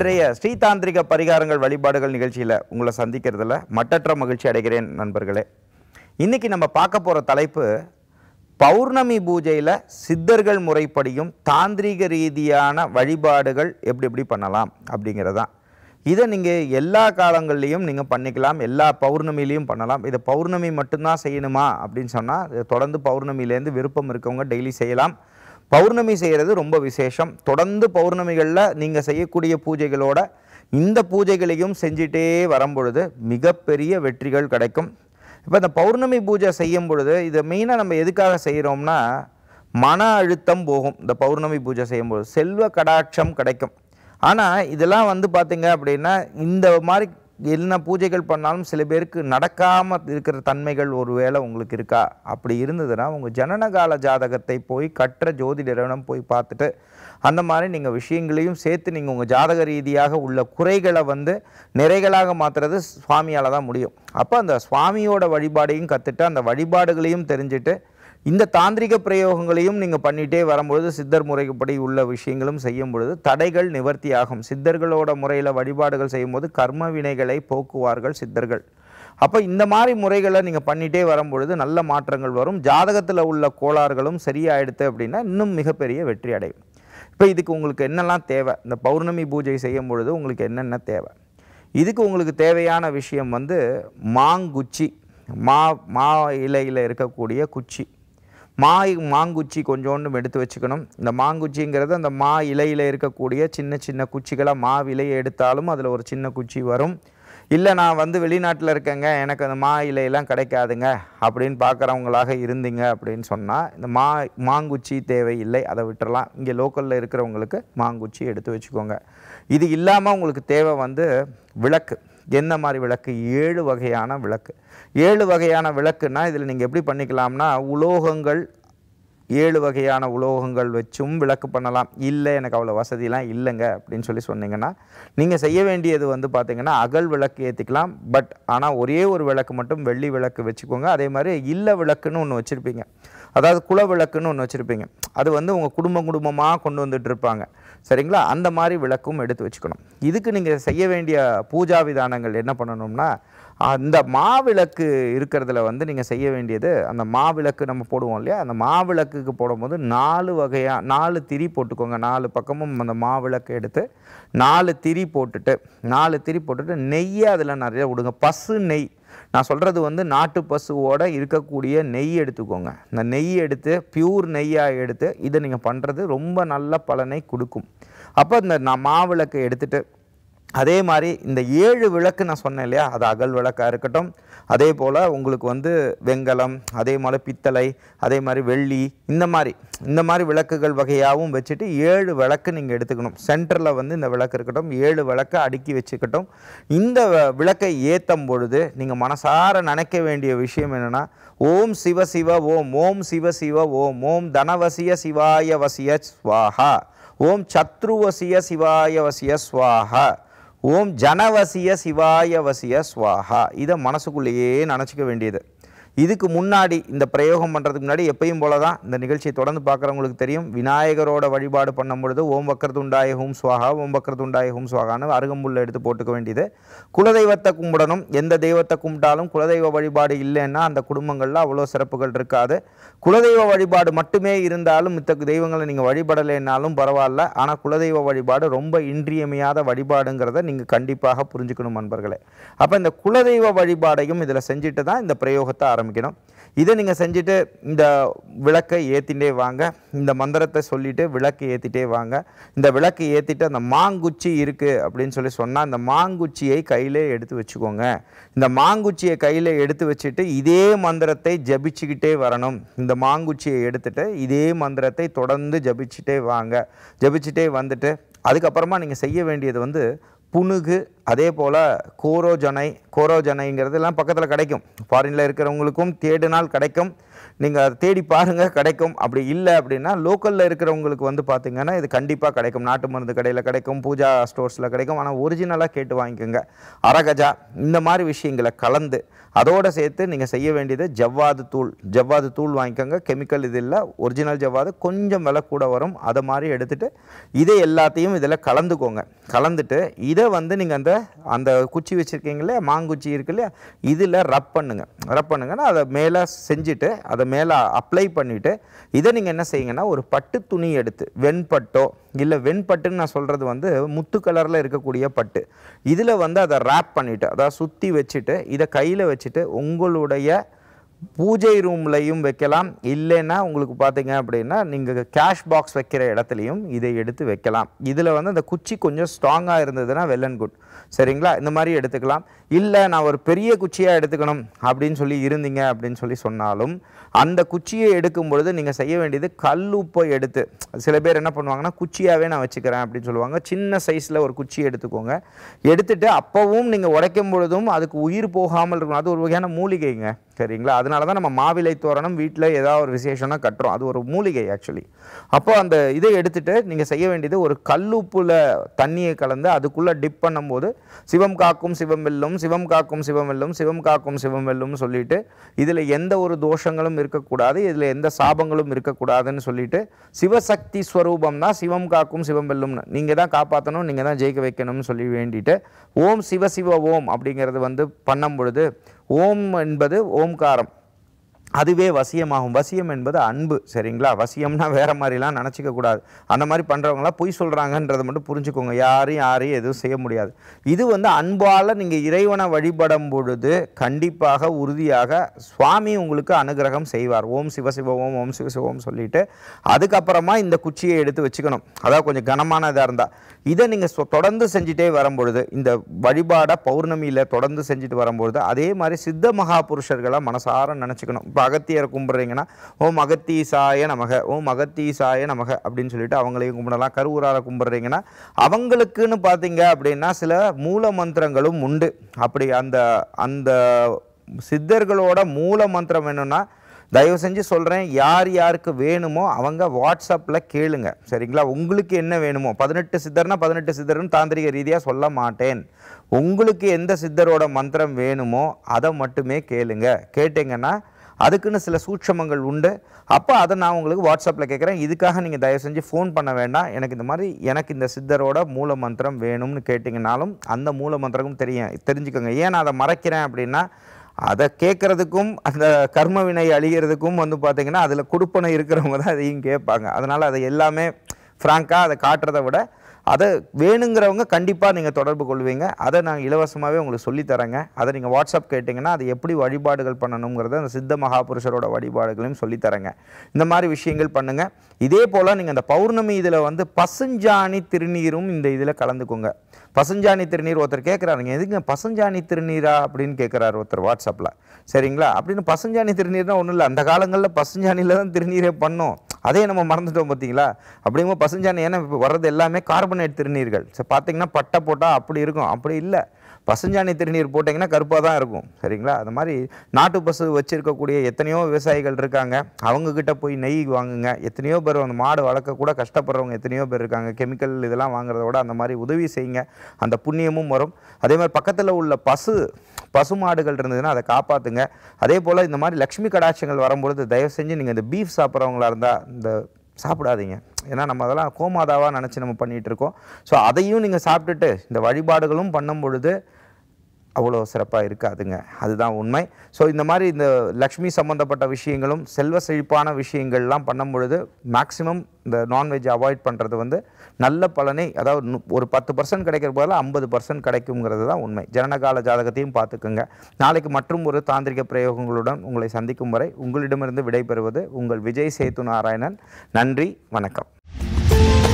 இன்றைய ஸ்ரீதாந்திரிக பரிகாரங்கள் வழிபாடுகள் நிகழ்ச்சியில் உங்களை சந்திக்கிறதுல மட்டற்ற மகிழ்ச்சி அடைகிறேன் நண்பர்களே இன்றைக்கி நம்ம பார்க்க போகிற தலைப்பு பௌர்ணமி பூஜையில் சித்தர்கள் முறைப்படியும் தாந்திரிக ரீதியான வழிபாடுகள் எப்படி எப்படி பண்ணலாம் அப்படிங்கிறதான் இதை நீங்கள் எல்லா காலங்கள்லேயும் நீங்கள் பண்ணிக்கலாம் எல்லா பௌர்ணமிலையும் பண்ணலாம் இதை பௌர்ணமி மட்டும்தான் செய்யணுமா அப்படின்னு சொன்னால் தொடர்ந்து பௌர்ணமியிலேருந்து விருப்பம் இருக்கவங்க டெய்லி செய்யலாம் பௌர்ணமி செய்கிறது ரொம்ப விசேஷம் தொடர்ந்து பௌர்ணமிகளில் நீங்கள் செய்யக்கூடிய பூஜைகளோட இந்த பூஜைகளையும் செஞ்சிட்டே வரும்பொழுது மிகப்பெரிய வெற்றிகள் கிடைக்கும் இப்போ இந்த பௌர்ணமி பூஜை செய்யும் பொழுது இதை மெயினாக நம்ம எதுக்காக செய்கிறோம்னா மன அழுத்தம் போகும் இந்த பௌர்ணமி பூஜை செய்யும்போது செல்வ கடாட்சம் கிடைக்கும் ஆனால் இதெல்லாம் வந்து பார்த்திங்க அப்படின்னா இந்த மாதிரி என்ன பூஜைகள் பண்ணாலும் சில பேருக்கு நடக்காமல் இருக்கிற தன்மைகள் ஒரு வேளை உங்களுக்கு இருக்கா அப்படி இருந்ததுன்னா உங்கள் ஜனனகால ஜாதகத்தை போய் கற்ற ஜோதிடரிடம் போய் பார்த்துட்டு அந்த மாதிரி நீங்கள் விஷயங்களையும் சேர்த்து நீங்கள் உங்கள் ஜாதக ரீதியாக உள்ள குறைகளை வந்து நிறைகளாக மாற்றுறது சுவாமியால் தான் முடியும் அப்போ அந்த சுவாமியோட வழிபாடையும் கற்றுட்டு அந்த வழிபாடுகளையும் தெரிஞ்சுட்டு இந்த தாந்திரிக பிரயோகங்களையும் நீங்கள் பண்ணிகிட்டே வரும்பொழுது சித்தர் முறைப்படி உள்ள விஷயங்களும் செய்யும் பொழுது தடைகள் நிவர்த்தியாகும் சித்தர்களோட முறையில் வழிபாடுகள் செய்யும்போது கர்ம வினைகளை போக்குவார்கள் சித்தர்கள் அப்போ இந்த மாதிரி முறைகளை நீங்கள் பண்ணிகிட்டே வரும்பொழுது நல்ல மாற்றங்கள் வரும் ஜாதகத்தில் உள்ள கோளாறுகளும் சரியாயிடுது அப்படின்னா இன்னும் மிகப்பெரிய வெற்றி அடையும் இப்போ இதுக்கு உங்களுக்கு என்னெல்லாம் தேவை இந்த பௌர்ணமி பூஜை செய்யும் பொழுது உங்களுக்கு என்னென்ன தேவை இதுக்கு உங்களுக்கு தேவையான விஷயம் வந்து மாங்குச்சி மா மா இலையில் இருக்கக்கூடிய குச்சி மா மாங்குச்சி கொஞ்சோண்டும் எடுத்து வச்சுக்கணும் இந்த மாங்குச்சிங்கிறது அந்த மா இலையில் இருக்கக்கூடிய சின்ன சின்ன குச்சிகளாக மா விலையை எடுத்தாலும் அதில் ஒரு சின்ன குச்சி வரும் இல்லை நான் வந்து வெளிநாட்டில் இருக்கேங்க எனக்கு அந்த மா இலையெல்லாம் கிடைக்காதுங்க அப்படின்னு பார்க்குறவங்களாக இருந்தீங்க அப்படின்னு சொன்னால் இந்த மா மாங்குச்சி தேவையில்லை அதை விட்டுறலாம் இங்கே லோக்கலில் இருக்கிறவங்களுக்கு மாங்குச்சி எடுத்து வச்சுக்கோங்க இது இல்லாமல் உங்களுக்கு தேவை வந்து விளக்கு என்ன மாதிரி விளக்கு ஏழு வகையான விளக்கு ஏழு வகையான விளக்குன்னா இதில் நீங்கள் எப்படி பண்ணிக்கலாம்னா உலோகங்கள் ஏழு வகையான உலோகங்கள் வச்சும் விளக்கு பண்ணலாம் இல்லை எனக்கு அவ்வளோ வசதிலாம் இல்லைங்க அப்படின்னு சொல்லி சொன்னீங்கன்னா நீங்கள் செய்ய வேண்டியது வந்து பார்த்திங்கன்னா அகல் விளக்கு ஏற்றிக்கலாம் பட் ஆனால் ஒரே ஒரு விளக்கு மட்டும் வெள்ளி விளக்கு வச்சுக்கோங்க அதே மாதிரி இல்லை விளக்குன்னு ஒன்று வச்சுருப்பீங்க அதாவது குல விளக்குன்னு ஒன்று வச்சுருப்பீங்க அது வந்து உங்கள் குடும்பம் குடும்பமாக கொண்டு வந்துட்டு இருப்பாங்க சரிங்களா அந்த மாதிரி விளக்கும் எடுத்து வச்சுக்கணும் இதுக்கு நீங்கள் செய்ய வேண்டிய பூஜா விதானங்கள் என்ன பண்ணணும்னா அந்த மாவிளக்கு இருக்கிறதுல வந்து நீங்கள் செய்ய வேண்டியது அந்த மாவிளக்கு நம்ம போடுவோம் இல்லையா அந்த மாவிளக்குக்கு போடும்போது நாலு வகையாக நாலு திரி போட்டுக்கோங்க நாலு பக்கமும் அந்த மாவிளக்கு எடுத்து நாலு திரி போட்டுட்டு நாலு திரி போட்டுட்டு நெய்யை அதில் நிறைய விடுங்க பசு நெய் நான் சொல்கிறது வந்து நாட்டு பசுவோட இருக்கக்கூடிய நெய் எடுத்துக்கோங்க இந்த நெய் எடுத்து பியூர் நெய்யாக எடுத்து இதை நீங்கள் பண்ணுறது ரொம்ப நல்ல பலனை கொடுக்கும் அப்போ இந்த நான் மாவிளக்கை எடுத்துகிட்டு அதே மாதிரி இந்த ஏழு விளக்கு நான் சொன்னேன் இல்லையா அது அகல் விளக்காக இருக்கட்டும் அதே போல் உங்களுக்கு வந்து வெங்கலம் அதே மாதிரி பித்தளை அதே மாதிரி வெள்ளி இந்த மாதிரி இந்த மாதிரி விளக்குகள் வகையாகவும் வச்சுட்டு ஏழு விளக்கு நீங்கள் எடுத்துக்கணும் சென்டரில் வந்து இந்த விளக்கு இருக்கட்டும் ஏழு விளக்கை அடுக்கி வச்சுக்கட்டும் இந்த விளக்கை ஏற்றும் பொழுது நீங்கள் மனசார நினைக்க வேண்டிய விஷயம் என்னென்னா ஓம் சிவ சிவ ஓம் ஓம் சிவ சிவ ஓம் ஓம் தனவசிய சிவாய வசிய ஸ்வாஹா ஓம் சத்ருவசிய சிவாய வசிய ஸ்வாஹா ஓம் ஜனவசிய சிவாய வசிய ஸ்வாஹா இதை மனசுக்குள்ளேயே நினச்சிக்க வேண்டியது இதுக்கு முன்னாடி இந்த பிரயோகம் பண்ணுறதுக்கு முன்னாடி எப்பயும் போல தான் இந்த நிகழ்ச்சியை தொடர்ந்து பார்க்குறவங்களுக்கு தெரியும் விநாயகரோட வழிபாடு பண்ணும் பொழுது ஓம் பக்கரதுண்டாய ஹோம் சுவாகா ஓம் பக்கரதுண்டாய ஹோம் சுவாகான்னு அருகம்புல்ல எடுத்து போட்டுக்க வேண்டியது குலதெய்வத்தை கும்பிடணும் எந்த தெய்வத்தை கும்பிட்டாலும் குலதெய்வ வழிபாடு இல்லைன்னா அந்த குடும்பங்களில் அவ்வளோ சிறப்புகள் இருக்காது குலதெய்வ வழிபாடு மட்டுமே இருந்தாலும் மித்த தெய்வங்களை நீங்கள் வழிபடலைன்னாலும் பரவாயில்ல ஆனால் குலதெய்வ வழிபாடு ரொம்ப இன்றியமையாத வழிபாடுங்கிறத நீங்கள் கண்டிப்பாக புரிஞ்சுக்கணும் நண்பர்களே அப்போ இந்த குலதெய்வ வழிபாடையும் இதில் செஞ்சுட்டு தான் இந்த பிரயோகத்தை ஆரம்பிக்கணும் இதை நீங்கள் செஞ்சுட்டு இந்த விளக்கை ஏற்றிட்டே வாங்க இந்த மந்திரத்தை சொல்லிவிட்டு விளக்கு ஏற்றிட்டே வாங்க இந்த விளக்கு ஏற்றிட்டு அந்த மாங்குச்சி இருக்குது அப்படின்னு சொல்லி சொன்னால் இந்த மாங்குச்சியை கையிலே எடுத்து வச்சுக்கோங்க இந்த மாங்குச்சியை கையில் எடுத்து வச்சுட்டு இதே மந்திரத்தை ஜபிச்சுக்கிட்டே வரணும் இந்த மாங்குச்சியை எடுத்துகிட்டு இதே மந்திரத்தை தொடர்ந்து ஜபிச்சுட்டே வாங்க ஜபிச்சுட்டே வந்துட்டு அதுக்கப்புறமா நீங்கள் செய்ய வேண்டியது வந்து புனுகு அதே போல் கோரோஜனை கோரோஜனைங்கிறது எல்லாம் பக்கத்தில் கிடைக்கும் ஃபாரினில் இருக்கிறவங்களுக்கும் நாள் கிடைக்கும் நீங்கள் அதை தேடி பாருங்கள் கிடைக்கும் அப்படி இல்லை அப்படின்னா லோக்கலில் இருக்கிறவங்களுக்கு வந்து பார்த்திங்கன்னா இது கண்டிப்பாக கிடைக்கும் நாட்டு மருந்து கடையில் கிடைக்கும் பூஜா ஸ்டோர்ஸில் கிடைக்கும் ஆனால் ஒரிஜினலாக கேட்டு வாங்கிக்கோங்க அரகஜா இந்த மாதிரி விஷயங்களை கலந்து அதோடு சேர்த்து நீங்கள் செய்ய வேண்டியது ஜவ்வாது தூள் ஜவ்வாது தூள் வாங்கிக்கோங்க கெமிக்கல் இது இல்லை ஒரிஜினல் ஜவ்வாது கொஞ்சம் விலை கூட வரும் அதை மாதிரி எடுத்துகிட்டு இதை எல்லாத்தையும் இதில் கலந்துக்கோங்க கலந்துட்டு இதை வந்து நீங்கள் அந்த அந்த குச்சி வச்சுருக்கீங்களே மாங்குச்சி இருக்கு இல்லையா இதில் ரப் பண்ணுங்கள் ரப் பண்ணுங்கன்னா அதை மேலே செஞ்சுட்டு அதை மேலே அப்ளை பண்ணிவிட்டு இதை நீங்கள் என்ன செய்யுங்கன்னா ஒரு பட்டு துணி எடுத்து வெண்பட்டோ இல்லை வெண்பட்டுன்னு நான் சொல்கிறது வந்து முத்து கலரில் இருக்கக்கூடிய பட்டு இதில் வந்து அதை ரேப் பண்ணிவிட்டு அதாவது சுற்றி வச்சுட்டு இதை கையில் வச்சுட்டு உங்களுடைய பூஜை ரூம்லையும் வைக்கலாம் இல்லைன்னா உங்களுக்கு பார்த்தீங்க அப்படின்னா நீங்கள் கேஷ் பாக்ஸ் வைக்கிற இடத்துலையும் இதை எடுத்து வைக்கலாம் இதில் வந்து அந்த குச்சி கொஞ்சம் ஸ்ட்ராங்காக இருந்ததுன்னா வெல் அண்ட் குட் சரிங்களா இந்த மாதிரி எடுத்துக்கலாம் இல்லை நான் ஒரு பெரிய குச்சியாக எடுத்துக்கணும் அப்படின்னு சொல்லி இருந்தீங்க அப்படின்னு சொல்லி சொன்னாலும் அந்த குச்சியை எடுக்கும் பொழுது நீங்கள் செய்ய வேண்டியது கல் உப்பை எடுத்து சில பேர் என்ன பண்ணுவாங்கன்னா குச்சியாகவே நான் வச்சுக்கிறேன் அப்படின்னு சொல்லுவாங்க சின்ன சைஸில் ஒரு குச்சியை எடுத்துக்கோங்க எடுத்துகிட்டு அப்போவும் நீங்கள் உடைக்கும் பொழுதும் அதுக்கு உயிர் போகாமல் இருக்கணும் அது ஒரு வகையான மூலிகைங்க சரிங்களா அதனால தான் நம்ம மாவிலை தோரணம் வீட்டில் ஏதாவது ஒரு விசேஷம்னா கட்டுறோம் அது ஒரு மூலிகை ஆக்சுவலி அப்போ அந்த இதை எடுத்துகிட்டு நீங்கள் செய்ய வேண்டியது ஒரு கல்லுப்புல தண்ணியை கலந்து அதுக்குள்ளே டிப் பண்ணும்போது சிவம் காக்கும் சிவம் வெல்லும் சிவம் காக்கும் சிவம் வெல்லும் சிவம் காக்கும் சிவம் வெல்லும்னு சொல்லிட்டு இதில் எந்த ஒரு தோஷங்களும் இருக்கக்கூடாது இதில் எந்த சாபங்களும் இருக்கக்கூடாதுன்னு சொல்லிட்டு சிவசக்தி தான் சிவம் காக்கும் சிவம் வெல்லும்னு நீங்கள் தான் காப்பாற்றணும் நீங்கள் தான் ஜெயிக்க வைக்கணும்னு சொல்லி வேண்டிட்டு ஓம் சிவ சிவ ஓம் அப்படிங்கிறது வந்து பண்ணும் பொழுது ஓம் என்பது ஓம்காரம் அதுவே வசியமாகும் வசியம் என்பது அன்பு சரிங்களா வசியம்னா வேறு மாதிரிலாம் நினச்சிக்க கூடாது அந்த மாதிரி பண்ணுறவங்களாம் பொய் சொல்கிறாங்கன்றதை மட்டும் புரிஞ்சுக்கோங்க யாரையும் யாரையும் எதுவும் செய்ய முடியாது இது வந்து அன்பால் நீங்கள் இறைவனை வழிபடும் பொழுது கண்டிப்பாக உறுதியாக சுவாமி உங்களுக்கு அனுகிரகம் செய்வார் ஓம் சிவசிவ ஓம் ஓம் சிவசிவோம் சொல்லிட்டு அதுக்கப்புறமா இந்த குச்சியை எடுத்து வச்சுக்கணும் அதாவது கொஞ்சம் கனமானதாக இருந்தால் இதை நீங்கள் தொடர்ந்து செஞ்சுட்டே வரும்பொழுது இந்த வழிபாடை பௌர்ணமியில் தொடர்ந்து செஞ்சுட்டு வரும்பொழுது அதே மாதிரி சித்த மகாபுருஷர்களை மனசார நினச்சிக்கணும் இப்போ அகத்தியரை கும்பிட்றீங்கன்னா ஓம் அகத்தீசாய நமக ஓம் அகத்தீசாய நமக அப்படின்னு சொல்லிட்டு அவங்களையும் கும்பிடலாம் கருவூரார கும்பிட்றீங்கன்னா அவங்களுக்குன்னு பார்த்தீங்க அப்படின்னா சில மூல மந்திரங்களும் உண்டு அப்படி அந்த அந்த சித்தர்களோட மூல மந்திரம் என்னென்னா தயவு செஞ்சு சொல்கிறேன் யார் யாருக்கு வேணுமோ அவங்க வாட்ஸ்அப்பில் கேளுங்க சரிங்களா உங்களுக்கு என்ன வேணுமோ பதினெட்டு சித்தர்னா பதினெட்டு சித்தர்னு தாந்திரிக ரீதியாக சொல்ல மாட்டேன் உங்களுக்கு எந்த சித்தரோட மந்திரம் வேணுமோ அதை மட்டுமே கேளுங்க கேட்டிங்கன்னா அதுக்குன்னு சில சூட்சமங்கள் உண்டு அப்போ அதை நான் உங்களுக்கு வாட்ஸ்அப்பில் கேட்குறேன் இதுக்காக நீங்கள் தயவு செஞ்சு ஃபோன் பண்ண வேண்டாம் எனக்கு இந்த மாதிரி எனக்கு இந்த சித்தரோட மூல மந்திரம் வேணும்னு கேட்டிங்கனாலும் அந்த மூல மந்திரமும் தெரியும் தெரிஞ்சுக்கோங்க ஏன் நான் அதை மறைக்கிறேன் அப்படின்னா அதை கேட்குறதுக்கும் அந்த கர்மவினை அழிகிறதுக்கும் வந்து பார்த்திங்கன்னா அதில் கொடுப்பனை இருக்கிறவங்க தான் அதையும் கேட்பாங்க அதனால் அதை எல்லாமே ஃப்ராங்காக அதை காட்டுறதை விட அதை வேணுங்கிறவங்க கண்டிப்பாக நீங்கள் தொடர்பு கொள்வீங்க அதை நாங்கள் இலவசமாகவே உங்களுக்கு சொல்லித்தரேங்க அதை நீங்கள் வாட்ஸ்அப் கேட்டிங்கன்னா அது எப்படி வழிபாடுகள் பண்ணணுங்கிறத அந்த சித்த மகாபுருஷரோட வழிபாடுகளையும் சொல்லித்தரேங்க இந்த மாதிரி விஷயங்கள் பண்ணுங்கள் இதே போல் நீங்கள் அந்த பௌர்ணமி இதில் வந்து பசுஞ்சாணி திருநீரும் இந்த இதில் கலந்துக்கோங்க பசுஞ்சாணி திருநீர் ஒருத்தர் கேட்குறாருங்க எதுங்க பசுஞ்சாணி திருநீரா அப்படின்னு கேட்குறாரு ஒருத்தர் வாட்ஸ்அப்பில் சரிங்களா அப்படின்னு பசுஞ்சாணி திருநீர்னா ஒன்றும் இல்லை அந்த காலங்களில் பசுஞ்சாணியில் தான் திருநீரே பண்ணோம் அதே நம்ம மறந்துட்டோம் பார்த்தீங்களா அப்படிங்கும்போது பசுஞ்சாணி ஏன்னா வர்றது எல்லாமே கார்பன் பண்ணி திருநீர்கள் ஸோ பார்த்தீங்கன்னா பட்டை போட்டால் அப்படி இருக்கும் அப்படி இல்லை பசுஞ்சாணி திருநீர் போட்டிங்கன்னா கருப்பாக தான் இருக்கும் சரிங்களா அது மாதிரி நாட்டு பசு வச்சுருக்கக்கூடிய எத்தனையோ விவசாயிகள் இருக்காங்க அவங்கக்கிட்ட போய் நெய் வாங்குங்க எத்தனையோ பேர் அந்த மாடு வளர்க்கக்கூட கஷ்டப்படுறவங்க எத்தனையோ பேர் இருக்காங்க கெமிக்கல் இதெல்லாம் வாங்குறத விட அந்த மாதிரி உதவி செய்யுங்க அந்த புண்ணியமும் வரும் அதே மாதிரி பக்கத்தில் உள்ள பசு பசு மாடுகள் இருந்ததுன்னா அதை காப்பாற்றுங்க அதே போல் இந்த மாதிரி லக்ஷ்மி கடாட்சங்கள் வரும்பொழுது தயவு செஞ்சு நீங்கள் இந்த பீஃப் சாப்பிட்றவங்களா இருந்தால் இந்த சாப்பிடாதீங்க ஏன்னா நம்ம அதெல்லாம் கோமாதாவாக நினச்சி நம்ம பண்ணிகிட்டு இருக்கோம் ஸோ அதையும் நீங்கள் சாப்பிட்டுட்டு இந்த வழிபாடுகளும் பண்ணும் பொழுது அவ்வளோ சிறப்பாக இருக்காதுங்க அதுதான் உண்மை ஸோ இந்த மாதிரி இந்த லக்ஷ்மி சம்மந்தப்பட்ட விஷயங்களும் செல்வ செழிப்பான விஷயங்கள்லாம் பண்ணும் பொழுது மேக்ஸிமம் இந்த நான்வெஜ் அவாய்ட் பண்ணுறது வந்து நல்ல பலனை அதாவது ஒரு பத்து பர்சன்ட் கிடைக்கிற போதில் ஐம்பது பர்சன்ட் கிடைக்குங்கிறது தான் உண்மை ஜனனகால ஜாதகத்தையும் பார்த்துக்குங்க நாளைக்கு மற்றும் ஒரு தாந்திரிக பிரயோகங்களுடன் உங்களை சந்திக்கும் வரை உங்களிடமிருந்து விடைபெறுவது உங்கள் விஜய் சேத்து நாராயணன் நன்றி வணக்கம்